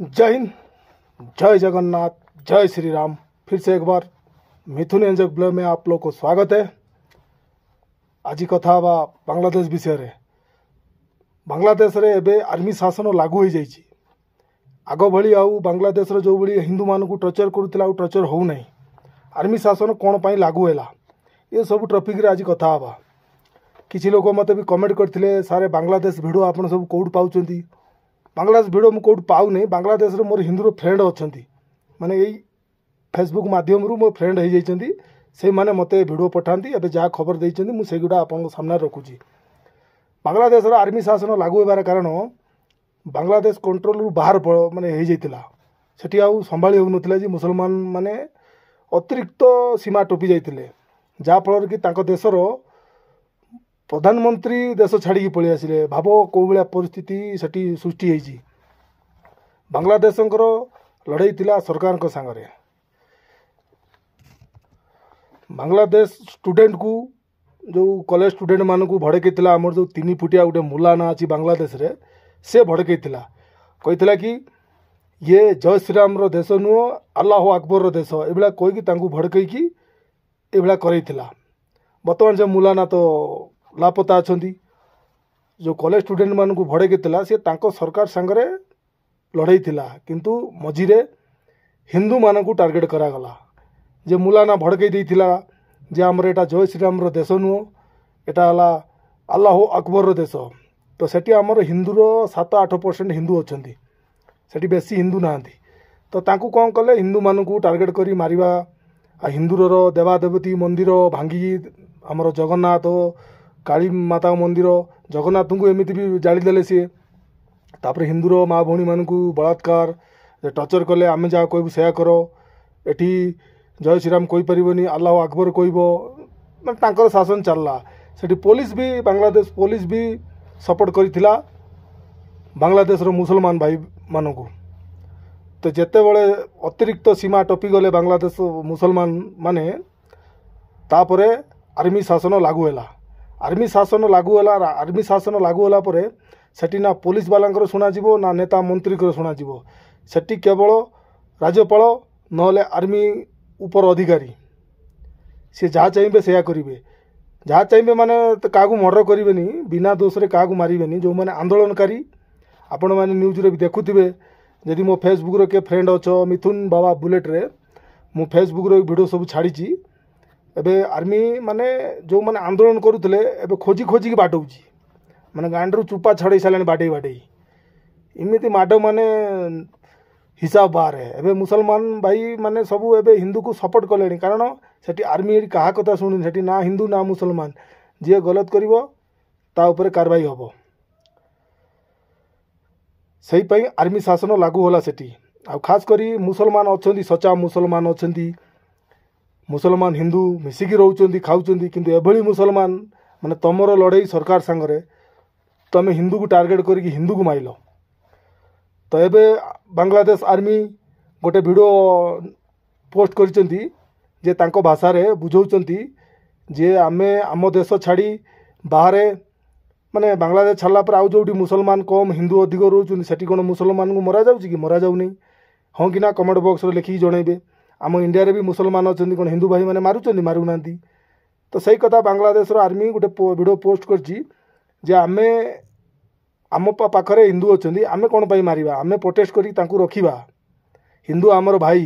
जय हिंद जय जगन्नाथ जय श्री राम फिर से एक बार मिथुन एंजक ब्लॉग में आप लोग को स्वागत है ଆଜି କଥା ହେବା ବାଂଲାଦେଶ ବିଷୟରେ ବାଂଲାଦେଶରେ ଏବେ ଆର୍ମି ଶାସନ ଲାଗୁ ହୋଇଯାଇଛି ଆଗ ଭଳି ଆଉ ବାଂଲାଦେଶର ଯେଉଁଭଳି ହିନ୍ଦୁମାନଙ୍କୁ ଟର୍ଚର୍ କରୁଥିଲା ଆଉ ଟର୍ଚର୍ ହେଉନାହିଁ ଆର୍ମି ଶାସନ କ'ଣ ପାଇଁ ଲାଗୁ ହେଲା ଏସବୁ ଟ୍ରପିକ୍ରେ ଆଜି କଥା ହେବା କିଛି ଲୋକ ମୋତେ ବି କମେଣ୍ଟ କରିଥିଲେ ସାର୍ ବାଂଲାଦେଶ ଭିଡ଼ିଓ ଆପଣ ସବୁ କେଉଁଠୁ ପାଉଛନ୍ତି ବାଙ୍ଗଲାଦେଶ ଭିଡ଼ିଓ ମୁଁ କେଉଁଠି ପାଉନି ବାଙ୍ଗଲାଦେଶରେ ମୋର ହିନ୍ଦୁର ଫ୍ରେଣ୍ଡ ଅଛନ୍ତି ମାନେ ଏଇ ଫେସବୁକ୍ ମାଧ୍ୟମରୁ ମୋ ଫ୍ରେଣ୍ଡ ହୋଇଯାଇଛନ୍ତି ସେଇମାନେ ମୋତେ ଭିଡ଼ିଓ ପଠାନ୍ତି ଏବେ ଯାହା ଖବର ଦେଇଛନ୍ତି ମୁଁ ସେଗୁଡ଼ା ଆପଣଙ୍କ ସାମ୍ନାରେ ରଖୁଛି ବାଙ୍ଗଲାଦେଶର ଆର୍ମି ଶାସନ ଲାଗୁ ହେବାର କାରଣ ବାଙ୍ଗଲାଦେଶ କଣ୍ଟ୍ରୋଲରୁ ବାହାର ମାନେ ହୋଇଯାଇଥିଲା ସେଠି ଆଉ ସମ୍ଭାଳି ହେଉନଥିଲା ଯେ ମୁସଲମାନମାନେ ଅତିରିକ୍ତ ସୀମା ଟପି ଯାଇଥିଲେ ଯାହାଫଳରେ କି ତାଙ୍କ ଦେଶର ପ୍ରଧାନମନ୍ତ୍ରୀ ଦେଶ ଛାଡ଼ିକି ପଳେଇ ଆସିଲେ ଭାବ କେଉଁଭଳିଆ ପରିସ୍ଥିତି ସେଠି ସୃଷ୍ଟି ହେଇଛି ବାଂଲାଦେଶଙ୍କର ଲଢ଼େଇ ଥିଲା ସରକାରଙ୍କ ସାଙ୍ଗରେ ବାଂଲାଦେଶ ଷ୍ଟୁଡ଼େଣ୍ଟକୁ ଯେଉଁ କଲେଜ ଷ୍ଟୁଡ଼େଣ୍ଟମାନଙ୍କୁ ଭଡ଼କେଇଥିଲା ଆମର ଯେଉଁ ତିନି ଫୁଟିଆ ଗୋଟେ ମୁଲା ନାଁ ଅଛି ବାଂଲାଦେଶରେ ସେ ଭଡ଼କେଇଥିଲା କହିଥିଲା କି ଇଏ ଜୟ ଶ୍ରୀରାମର ଦେଶ ନୁହଁ ଆଲ୍ଲାହ ଆକବରର ଦେଶ ଏଭଳିଆ କହିକି ତାଙ୍କୁ ଭଡ଼କେଇକି ଏଭଳିଆ କରେଇଥିଲା ବର୍ତ୍ତମାନ ସେ ମୁଲାନା ତ ଲାପତା ଅଛନ୍ତି ଯେଉଁ କଲେଜ ଷ୍ଟୁଡେଣ୍ଟମାନଙ୍କୁ ଭଡ଼େଇକି ଥିଲା ସେ ତାଙ୍କ ସରକାର ସାଙ୍ଗରେ ଲଢ଼େଇ ଥିଲା କିନ୍ତୁ ମଝିରେ ହିନ୍ଦୁମାନଙ୍କୁ ଟାର୍ଗେଟ୍ କରାଗଲା ଯେ ମୁଲାନା ଭଡ଼କେଇ ଦେଇଥିଲା ଯେ ଆମର ଏଇଟା ଜୟ ଶ୍ରୀରାମର ଦେଶ ନୁହଁ ଏଇଟା ହେଲା ଆଲ୍ଲାହ ଆକବରର ଦେଶ ତ ସେଠି ଆମର ହିନ୍ଦୁର ସାତ ଆଠ ପରସେଣ୍ଟ ହିନ୍ଦୁ ଅଛନ୍ତି ସେଠି ବେଶୀ ହିନ୍ଦୁ ନାହାନ୍ତି ତ ତାଙ୍କୁ କ'ଣ କଲେ ହିନ୍ଦୁମାନଙ୍କୁ ଟାର୍ଗେଟ୍ କରି ମାରିବା ଆଉ ହିନ୍ଦୁର ଦେବାଦେବତୀ ମନ୍ଦିର ଭାଙ୍ଗି ଆମର ଜଗନ୍ନାଥ କାଳୀ ମାତା ମନ୍ଦିର ଜଗନ୍ନାଥଙ୍କୁ ଏମିତି ବି ଜାଳିଦେଲେ ସିଏ ତାପରେ ହିନ୍ଦୁର ମା ଭଉଣୀମାନଙ୍କୁ ବଳାତ୍କାର ଟର୍ଚର୍ କଲେ ଆମେ ଯାହା କହିବୁ ସେୟା କର ଏଠି ଜୟ ଶ୍ରୀରାମ କହିପାରିବନି ଆଲ୍ଲାହ ଆକବର କହିବ ମାନେ ତାଙ୍କର ଶାସନ ଚାଲିଲା ସେଠି ପୋଲିସ ବି ବାଂଲାଦେଶ ପୋଲିସ ବି ସପୋର୍ଟ କରିଥିଲା ବାଂଲାଦେଶର ମୁସଲମାନ ଭାଇମାନଙ୍କୁ ତ ଯେତେବେଳେ ଅତିରିକ୍ତ ସୀମା ଟପିଗଲେ ବାଂଲାଦେଶ ମୁସଲମାନ ମାନେ ତାପରେ ଆର୍ମି ଶାସନ ଲାଗୁ ହେଲା ଆର୍ମି ଶାସନ ଲାଗୁ ହେଲା ଆର୍ମି ଶାସନ ଲାଗୁ ହେଲା ପରେ ସେଠି ନା ପୋଲିସ ବାଲାଙ୍କର ଶୁଣାଯିବ ନା ନେତା ମନ୍ତ୍ରୀଙ୍କର ଶୁଣାଯିବ ସେଠି କେବଳ ରାଜ୍ୟପାଳ ନହେଲେ ଆର୍ମି ଉପର ଅଧିକାରୀ ସିଏ ଯାହା ଚାହିଁବେ ସେୟା କରିବେ ଯାହା ଚାହିଁବେ ମାନେ କାହାକୁ ମର୍ଡ଼ର କରିବେନି ବିନା ଦୋଷରେ କାହାକୁ ମାରିବେନି ଯେଉଁମାନେ ଆନ୍ଦୋଳନକାରୀ ଆପଣମାନେ ନ୍ୟୁଜ୍ରେ ବି ଦେଖୁଥିବେ ଯଦି ମୋ ଫେସବୁକ୍ର କିଏ ଫ୍ରେଣ୍ଡ ଅଛ ମିଥୁନ ବାବା ବୁଲେଟ୍ରେ ମୁଁ ଫେସବୁକ୍ରେ ଭିଡ଼ିଓ ସବୁ ଛାଡ଼ିଛି ଏବେ ଆର୍ମି ମାନେ ଯେଉଁମାନେ ଆନ୍ଦୋଳନ କରୁଥିଲେ ଏବେ ଖୋଜି ଖୋଜିକି ବାଡ଼ଉଛି ମାନେ ଗାଣ୍ଡିରୁ ଚୁପା ଛଡ଼େଇ ସାରିଲାଣି ବାଡ଼େଇ ବାଡ଼େଇ ଏମିତି ମାଡ଼ ମାନେ ହିସାବ ବାହାରେ ଏବେ ମୁସଲମାନ ଭାଇମାନେ ସବୁ ଏବେ ହିନ୍ଦୁକୁ ସପୋର୍ଟ କଲେଣି କାରଣ ସେଠି ଆର୍ମି କାହା କଥା ଶୁଣୁନି ସେଠି ନା ହିନ୍ଦୁ ନା ମୁସଲମାନ ଯିଏ ଗଲତ କରିବ ତା ଉପରେ କାରବାଇ ହେବ ସେଇପାଇଁ ଆର୍ମି ଶାସନ ଲାଗୁ ହେଲା ସେଠି ଆଉ ଖାସ୍ କରି ମୁସଲମାନ ଅଛନ୍ତି ସଚା ମୁସଲମାନ ଅଛନ୍ତି ମୁସଲମାନ ହିନ୍ଦୁ ମିଶିକି ରହୁଛନ୍ତି ଖାଉଛନ୍ତି କିନ୍ତୁ ଏଭଳି ମୁସଲମାନ ମାନେ ତୁମର ଲଢ଼େଇ ସରକାର ସାଙ୍ଗରେ ତୁମେ ହିନ୍ଦୁକୁ ଟାର୍ଗେଟ୍ କରିକି ହିନ୍ଦୁକୁ ମାଇଲ ତ ଏବେ ବାଂଲାଦେଶ ଆର୍ମି ଗୋଟେ ଭିଡ଼ିଓ ପୋଷ୍ଟ କରିଛନ୍ତି ଯେ ତାଙ୍କ ଭାଷାରେ ବୁଝାଉଛନ୍ତି ଯେ ଆମେ ଆମ ଦେଶ ଛାଡ଼ି ବାହାରେ ମାନେ ବାଂଲାଦେଶ ଛାଡ଼ିଲା ପରେ ଆଉ ଯେଉଁଠି ମୁସଲମାନ କମ୍ ହିନ୍ଦୁ ଅଧିକ ରହୁଛନ୍ତି ସେଠି କ'ଣ ମୁସଲମାନଙ୍କୁ ମରାଯାଉଛି କି ମରାଯାଉନି ହଁ କି ନା କମେଣ୍ଟ ବକ୍ସରେ ଲେଖିକି ଜଣେଇବେ ଆମ ଇଣ୍ଡିଆରେ ବି ମୁସଲମାନ ଅଛନ୍ତି କ'ଣ ହିନ୍ଦୁ ଭାଇମାନେ ମାରୁଛନ୍ତି ମାରୁନାହାନ୍ତି ତ ସେଇ କଥା ବାଂଲାଦେଶର ଆର୍ମି ଗୋଟେ ଭିଡ଼ିଓ ପୋଷ୍ଟ କରିଛି ଯେ ଆମେ ଆମ ପାଖରେ ହିନ୍ଦୁ ଅଛନ୍ତି ଆମେ କ'ଣ ପାଇଁ ମାରିବା ଆମେ ପ୍ରୋଟେଷ୍ଟ କରିକି ତାଙ୍କୁ ରଖିବା ହିନ୍ଦୁ ଆମର ଭାଇ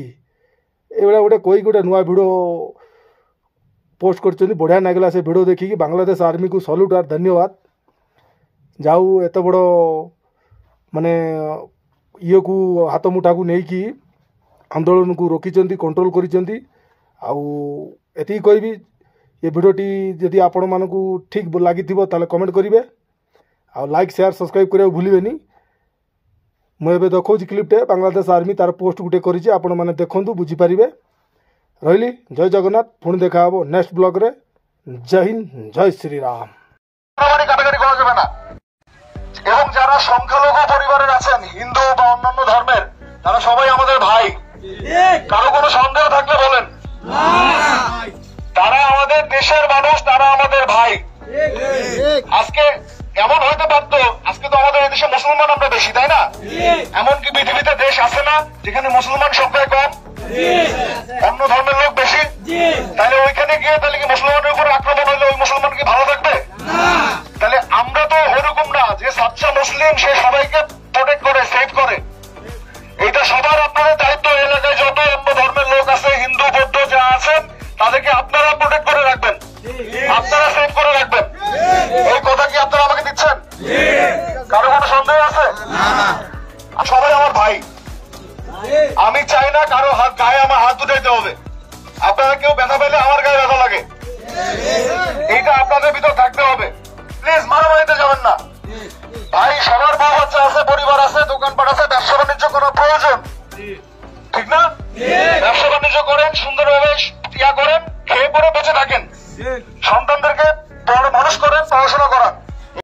ଏଇଭଳିଆ ଗୋଟେ କହିକି ଗୋଟେ ନୂଆ ଭିଡ଼ିଓ ପୋଷ୍ଟ କରିଛନ୍ତି ବଢ଼ିଆ ଲାଗିଲା ସେ ଭିଡ଼ିଓ ଦେଖିକି ବାଂଲାଦେଶ ଆର୍ମିକୁ ସଲ୍ୟୁଟ୍ ଆର୍ ଧନ୍ୟବାଦ ଯାଉ ଏତେ ବଡ଼ ମାନେ ଇଏକୁ ହାତ ମୁଠାକୁ ନେଇକି ଆନ୍ଦୋଳନକୁ ରୋକିଛନ୍ତି କଣ୍ଟ୍ରୋଲ କରିଛନ୍ତି ଆଉ ଏତିକି କହିବି ଏ ଭିଡ଼ିଓଟି ଯଦି ଆପଣମାନଙ୍କୁ ଠିକ୍ ଲାଗିଥିବ ତାହେଲେ କମେଣ୍ଟ କରିବେ ଆଉ ଲାଇକ୍ ସେୟାର ସବସ୍କ୍ରାଇବ୍ କରିବାକୁ ଭୁଲିବେନି ମୁଁ ଏବେ ଦେଖାଉଛି କ୍ଲିପ୍ଟେ ବାଂଲାଦେଶ ଆର୍ମି ତା'ର ପୋଷ୍ଟ ଗୋଟେ କରିଛି ଆପଣମାନେ ଦେଖନ୍ତୁ ବୁଝିପାରିବେ ରହିଲି ଜୟ ଜଗନ୍ନାଥ ପୁଣି ଦେଖାହେବ ନେକ୍ସଟ ବ୍ଲଗ୍ରେ জয় হিন্দ ଜୟ ଶ୍ରୀରାମ কাটাকাটি করা যাবে না এবং যারা সংখ্যালঘু পরিবারের আছেন হিন্দু বা অন্যান্য ধর্মের তারা সবাই আমাদের ভাই কারো কোনো সন্দেহ থাকলে বলেন তারা আমাদের দেশের মানুষ তারা আমাদের ভাই আজকে এমন হইতে পারতো আজকে তো আমাদের দেশে মুসলমান আমরা বেশি তাই না এমনকি পৃথিবীতে দেশ আছে না যেখানে মুসলমান সংখ্যায় কম অন্য ধর্মের লোক বেশি তাহলে ওইখানে গিয়ে তাহলে কি মুসলমানের উপর আক্রমণ হলে ওই মুসলমান কি ভালো থাকবে তাহলে আমরা তো ওরকম না যে সাচ্চা মুসলিম সে সবাইকে কেউ ব্যথা পেলে আমার গায়ে ব্যথা লাগে এইটা আপনাদের ভিতর থাকতে হবে প্লিজ মারামারিতে যাবেন না ভাই সবার মা বাচ্চা আছে পরিবার আছে দোকানপাট আছে ব্যবসা বাণিজ্য করা প্রয়োজন ঠিক না